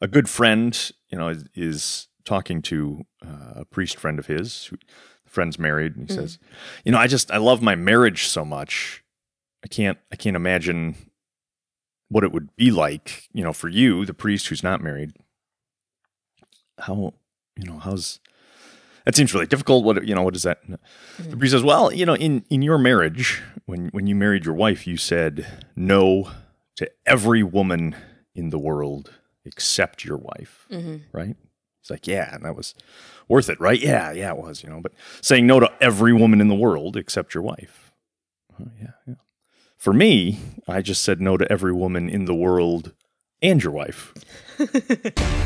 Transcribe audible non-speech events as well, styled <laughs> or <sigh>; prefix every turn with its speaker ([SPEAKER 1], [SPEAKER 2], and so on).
[SPEAKER 1] a good friend, you know, is, is talking to uh, a priest friend of his. Who, the friend's married, and he mm. says, "You know, I just I love my marriage so much. I can't I can't imagine what it would be like, you know, for you, the priest who's not married. How you know how's that seems really difficult. What you know, what is that? Mm. The priest says, "Well, you know, in in your marriage, when when you married your wife, you said no to every woman in the world." except your wife, mm-hmm. right? He's like, yeah, and that was worth it, right? Yeah, yeah, it was, you know. But saying no to every woman in the world except your wife, oh, yeah, yeah. For me, I just said no to every woman in the world and your wife. <laughs>